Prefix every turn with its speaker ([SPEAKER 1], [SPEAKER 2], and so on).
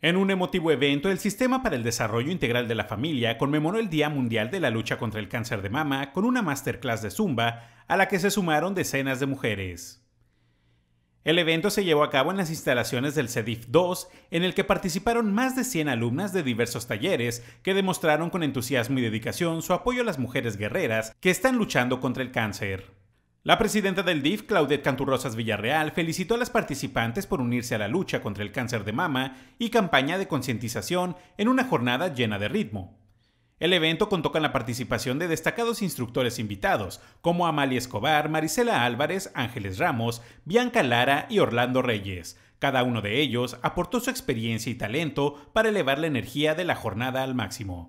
[SPEAKER 1] En un emotivo evento, el Sistema para el Desarrollo Integral de la Familia conmemoró el Día Mundial de la Lucha contra el Cáncer de Mama con una masterclass de Zumba a la que se sumaron decenas de mujeres. El evento se llevó a cabo en las instalaciones del CEDIF 2, en el que participaron más de 100 alumnas de diversos talleres que demostraron con entusiasmo y dedicación su apoyo a las mujeres guerreras que están luchando contra el cáncer. La presidenta del DIF, Claudette Canturrosas Villarreal, felicitó a las participantes por unirse a la lucha contra el cáncer de mama y campaña de concientización en una jornada llena de ritmo. El evento contó con la participación de destacados instructores invitados, como Amalia Escobar, Marisela Álvarez, Ángeles Ramos, Bianca Lara y Orlando Reyes. Cada uno de ellos aportó su experiencia y talento para elevar la energía de la jornada al máximo.